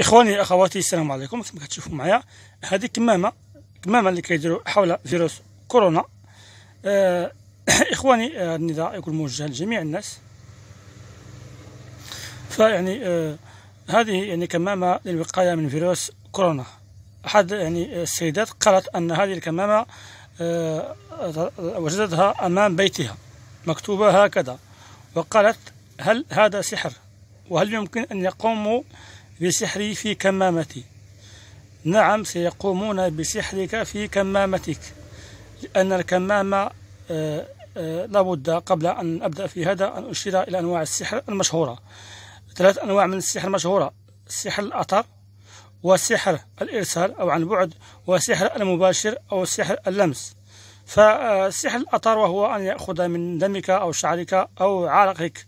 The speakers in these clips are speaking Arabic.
اخواني اخواتي السلام عليكم كما كتشوفوا معايا هذه كمامه كمامه اللي كيديروا حول فيروس كورونا آه اخواني آه يكون موجه لجميع الناس فيعني آه هذه يعني كمامه للوقايه من فيروس كورونا احد يعني السيدات قالت ان هذه الكمامه آه وجدتها امام بيتها مكتوبه هكذا وقالت هل هذا سحر وهل يمكن ان يقوموا بسحري في كمامتي نعم سيقومون بسحرك في كمامتك لأن الكمامة آه، آه، لابد قبل أن أبدأ في هذا أن أشير إلى أنواع السحر المشهورة ثلاث أنواع من السحر المشهورة سحر الأثر وسحر الإرسال أو عن بعد وسحر المباشر أو سحر اللمس فسحر الأثر وهو أن يأخذ من دمك أو شعرك أو عرقك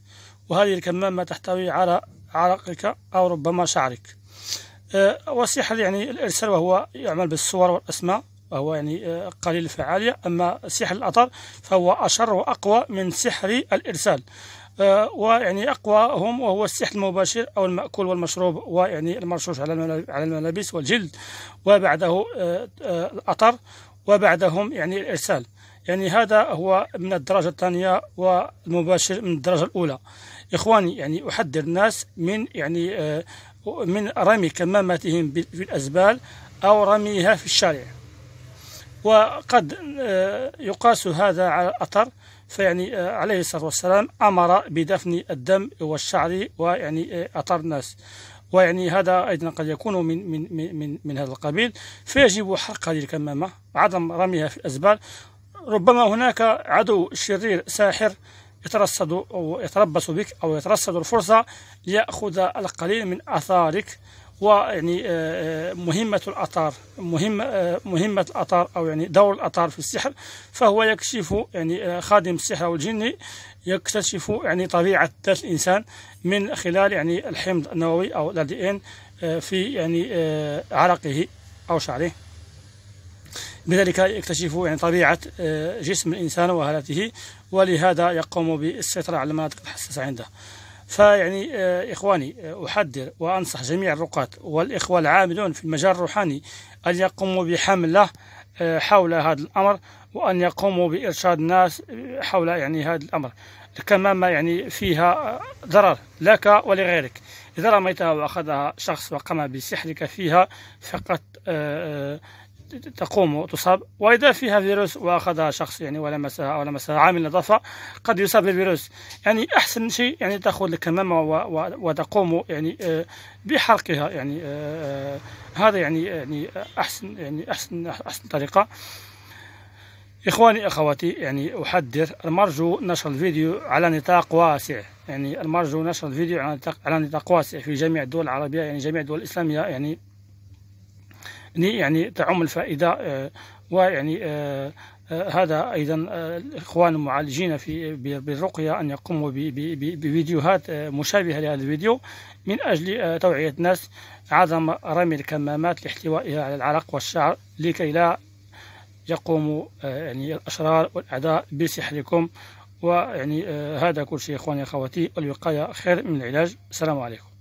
وهذه الكمامة تحتوي على عرقك أو ربما شعرك آه، وسيح يعني الإرسال وهو يعمل بالصور والأسماء وهو يعني آه، قليل الفعالية أما سحر الأثر فهو أشر وأقوى من سحر الإرسال آه، ويعني أقواهم وهو السحر المباشر أو المأكول والمشروب ويعني المرشوش على على الملابس والجلد وبعده الأثر وبعدهم يعني الإرسال يعني هذا هو من الدرجة الثانية والمباشر من الدرجة الأولى إخواني يعني أحذر الناس من يعني آه، من رمي كماماتهم في الأزبال أو رميها في الشارع وقد آه، يقاس هذا على الأثر فيعني آه، عليه الصلاة والسلام أمر بدفن الدم والشعر ويعني أثر الناس ويعني هذا ايضا قد يكون من من من من هذا القبيل فيجب حرق هذه الكمامه عدم رميها في الازبال ربما هناك عدو شرير ساحر يترصد أو يتربص بك أو يترصد الفرصة ليأخذ القليل من أثارك ويعني آه، آه، مهمة الأطار مهمة آه، مهمة الأطار أو يعني دور الأطار في السحر فهو يكشف يعني خادم السحر أو الجني يكتشف يعني طبيعة ذات الإنسان من خلال يعني الحمض النووي أو الـ إن في يعني عرقه أو شعره بذلك يكتشف يعني طبيعة آه، جسم الإنسان وهالته ولهذا يقوم بالسيطرة على المناطق الحساسة عنده فيعني آه، إخواني آه، أحذر وأنصح جميع الرقاة والإخوة العاملون في المجال الروحاني أن يقوموا بحملة حول هذا الأمر وأن يقوموا بإرشاد الناس حول يعني هذا الأمر كما ما يعني فيها ضرر لك ولغيرك إذا رميتها وأخذها شخص وقام بسحرك فيها فقط تقوم وتصاب واذا فيها فيروس واخذها شخص يعني ولمسها او لمسها عامل نظافه قد يصاب بالفيروس يعني احسن شيء يعني تاخذ الكمامه وتقوم يعني آه، بحرقها يعني آه، آه، هذا يعني يعني احسن يعني احسن احسن طريقه إخواني أخواتي يعني أحذر المرجو نشر الفيديو على نطاق واسع يعني المرجو نشر الفيديو على نطاق, على نطاق واسع في جميع الدول العربية يعني جميع الدول الإسلامية يعني يعني تعم الفائدة آه، ويعني آه، آه، هذا ايضا الاخوان المعالجين في بالرقيه ان يقوموا بفيديوهات مشابهه لهذا الفيديو من اجل توعيه الناس عدم رمي الكمامات لاحتوائها على العرق والشعر لكي لا يقوموا يعني الاشرار والاعداء بسحركم ويعني هذا كل شيء اخواني اخواتي الوقايه خير من العلاج السلام عليكم